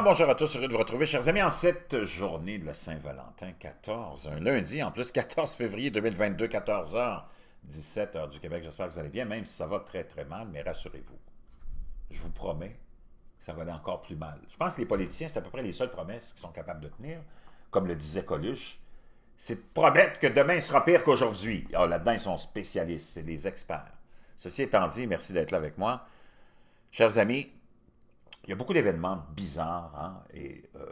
bonjour à tous, heureux de vous retrouver, chers amis, en cette journée de la Saint-Valentin, 14, un lundi, en plus, 14 février 2022, 14h, 17h du Québec. J'espère que vous allez bien, même si ça va très, très mal, mais rassurez-vous, je vous promets que ça va aller encore plus mal. Je pense que les politiciens, c'est à peu près les seules promesses qu'ils sont capables de tenir, comme le disait Coluche, c'est de promettre que demain sera pire qu'aujourd'hui. Alors, ah, là-dedans, ils sont spécialistes, c'est des experts. Ceci étant dit, merci d'être là avec moi. Chers amis, il y a beaucoup d'événements bizarres, hein, et euh,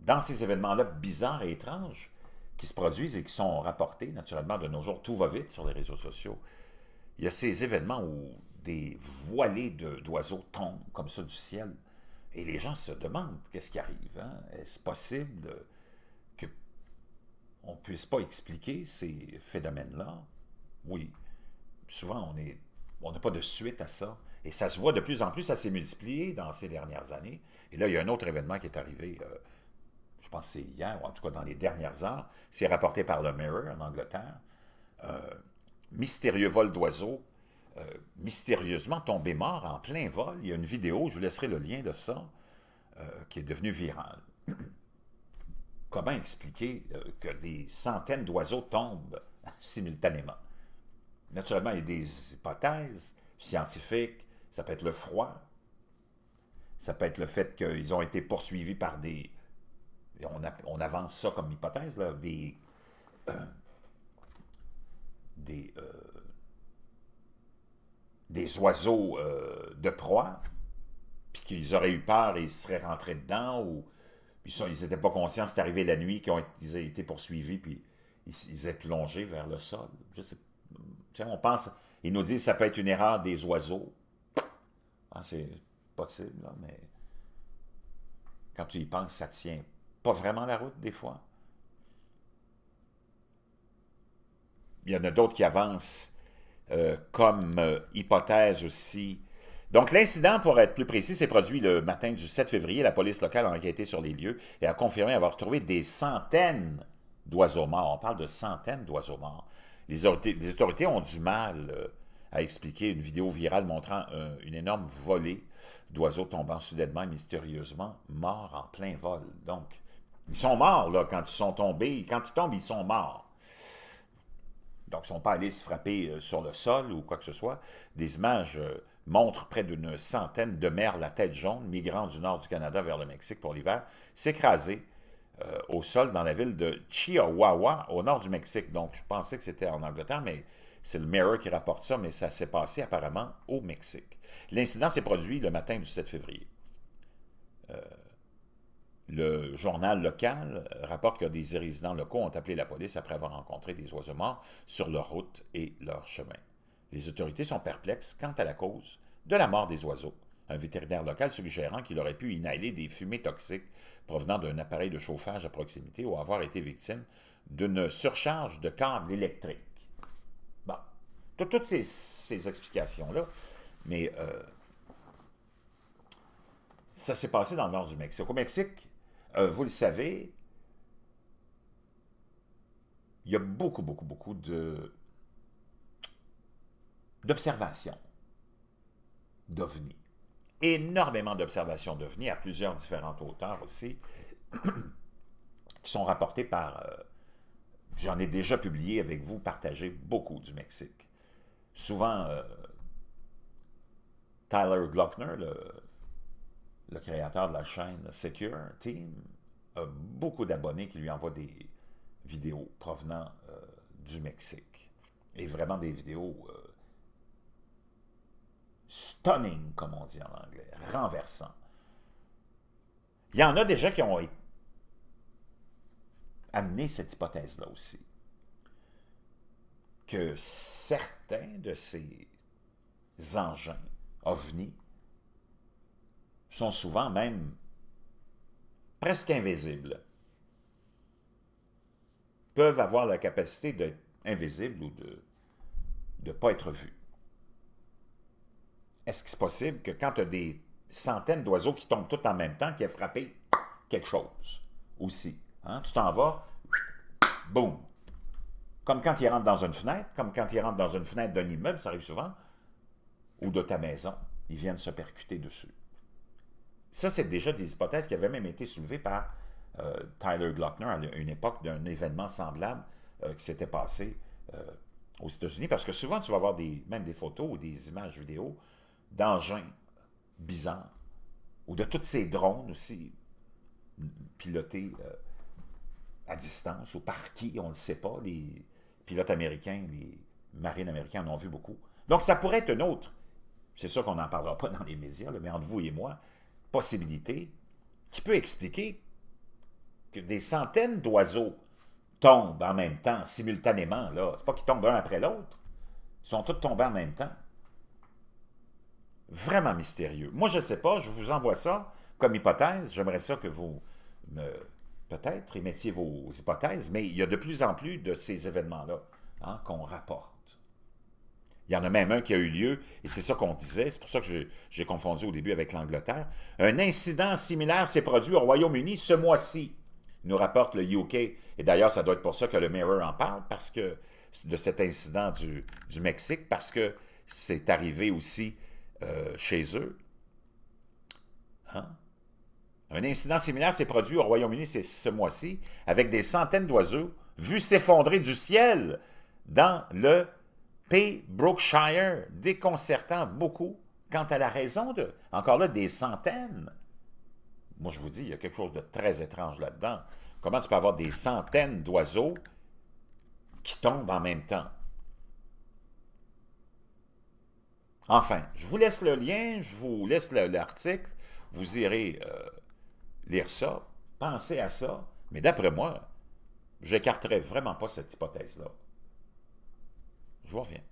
dans ces événements-là bizarres et étranges qui se produisent et qui sont rapportés, naturellement, de nos jours, tout va vite sur les réseaux sociaux. Il y a ces événements où des voilées d'oiseaux tombent comme ça du ciel, et les gens se demandent qu'est-ce qui arrive. Hein. Est-ce possible qu'on ne puisse pas expliquer ces phénomènes-là? Oui. Souvent, on est on n'a pas de suite à ça. Et ça se voit de plus en plus, ça s'est multiplié dans ces dernières années. Et là, il y a un autre événement qui est arrivé, euh, je pense c'est hier, ou en tout cas dans les dernières heures, c'est rapporté par le Mirror en Angleterre. Euh, mystérieux vol d'oiseaux, euh, mystérieusement tombé mort en plein vol. Il y a une vidéo, je vous laisserai le lien de ça, qui est devenue virale. Comment expliquer que des centaines d'oiseaux tombent simultanément? Naturellement, il y a des hypothèses scientifiques. Ça peut être le froid. Ça peut être le fait qu'ils ont été poursuivis par des... On, on avance ça comme hypothèse, là, des... Euh, des, euh, des oiseaux euh, de proie, puis qu'ils auraient eu peur et ils seraient rentrés dedans, ou ils n'étaient pas conscients, c'est arrivé la nuit, qu'ils ont été, poursuivis, puis ils, ils étaient vers le sol. Je sais pas on pense, ils nous disent que ça peut être une erreur des oiseaux. Ah, c'est possible, mais quand tu y penses, ça tient pas vraiment la route des fois. Il y en a d'autres qui avancent euh, comme euh, hypothèse aussi. Donc, l'incident, pour être plus précis, s'est produit le matin du 7 février. La police locale a enquêté sur les lieux et a confirmé avoir trouvé des centaines d'oiseaux morts. On parle de centaines d'oiseaux morts les autorités, ont du mal euh, à expliquer une vidéo virale montrant euh, une énorme volée d'oiseaux tombant soudainement et mystérieusement morts en plein vol. Donc, ils sont morts, là, quand ils sont tombés. Quand ils tombent, ils sont morts. Donc, ils ne sont pas allés se frapper euh, sur le sol ou quoi que ce soit. Des images montrent près d'une centaine de merles la tête jaune migrant du nord du Canada vers le Mexique pour l'hiver s'écraser euh, au sol dans la ville de Chihuahua, au nord du Mexique. Donc, je pensais que c'était en Angleterre, mais c'est le Mirror qui rapporte ça, mais ça s'est passé apparemment au Mexique. L'incident s'est produit le matin du 7 février. Euh, le journal local rapporte que des résidents locaux ont appelé la police après avoir rencontré des oiseaux morts sur leur route et leur chemin. Les autorités sont perplexes quant à la cause de la mort des oiseaux un vétérinaire local suggérant qu'il aurait pu inhaler des fumées toxiques provenant d'un appareil de chauffage à proximité ou avoir été victime d'une surcharge de câbles électriques. Bon, toutes ces, explications-là, mais euh, ça s'est passé dans le nord du Mexique. Au Mexique, euh, vous le savez, il y a beaucoup, beaucoup, beaucoup de d'observations d'ovnis énormément d'observations devenues à plusieurs différents auteurs aussi, qui sont rapportées par... Euh, j'en ai déjà publié avec vous, partagé beaucoup du Mexique. Souvent, euh, Tyler Glockner, le, créateur de la chaîne Secure Team, a beaucoup d'abonnés qui lui envoient des vidéos provenant euh, du Mexique. Et vraiment des vidéos stunning, comme on dit en anglais, renversant. Il y en a déjà qui ont amené cette hypothèse-là aussi, que certains de ces engins ovnis sont souvent même presque invisibles, peuvent avoir la capacité d'être invisibles ou de ne pas être vus est-ce que c'est possible que quand tu as des centaines d'oiseaux qui tombent tous en même temps, qui aient frappé quelque chose aussi? Hein? Tu t'en vas, boum! Comme quand ils rentrent dans une fenêtre, comme quand ils rentrent dans une fenêtre d'un immeuble, ça arrive souvent, ou de ta maison, ils viennent se percuter dessus. Ça, c'est déjà des hypothèses qui avaient même été soulevées par euh, Tyler Glockner à une époque d'un événement semblable euh, qui s'était passé euh, aux États-Unis, parce que souvent, tu vas voir des, même des photos ou des images vidéo d'engins bizarres, ou de tous ces drones aussi, pilotés euh, à distance, ou par qui, on ne le sait pas, les pilotes américains, les marines américains en ont vu beaucoup. Donc ça pourrait être un autre, c'est sûr qu'on n'en parlera pas dans les médias, mais entre vous et moi, possibilité qui peut expliquer que des centaines d'oiseaux tombent en même temps, simultanément. Ce n'est pas qu'ils tombent l'un après l'autre. Ils sont tous tombés en même temps. Vraiment mystérieux. Moi, je ne sais pas, je vous envoie ça comme hypothèse. J'aimerais ça que vous me peut-être émettiez vos hypothèses, mais il y a de plus en plus de ces événements-là hein, qu'on rapporte. Il y en a même un qui a eu lieu, et c'est ça qu'on disait, c'est pour ça que j'ai confondu au début avec l'Angleterre. Un incident similaire s'est produit au Royaume-Uni ce mois-ci, nous rapporte le UK. Et d'ailleurs, ça doit être pour ça que le Mirror en parle, parce que de cet incident du Mexique, parce que c'est arrivé aussi euh, chez eux. Hein? Un incident similaire s'est produit au Royaume-Uni ce mois-ci, avec des centaines d'oiseaux vus s'effondrer du ciel dans le P. déconcertant beaucoup quant à la raison de, encore là, des centaines. Moi, je vous dis, il y a quelque chose de très étrange là-dedans. Comment tu peux avoir des centaines d'oiseaux qui tombent en même temps? Enfin, je vous laisse le lien, je vous laisse l'article, vous irez euh, lire ça, penser à ça, mais d'après moi, n'écarterai vraiment pas cette hypothèse-là. Je vous reviens.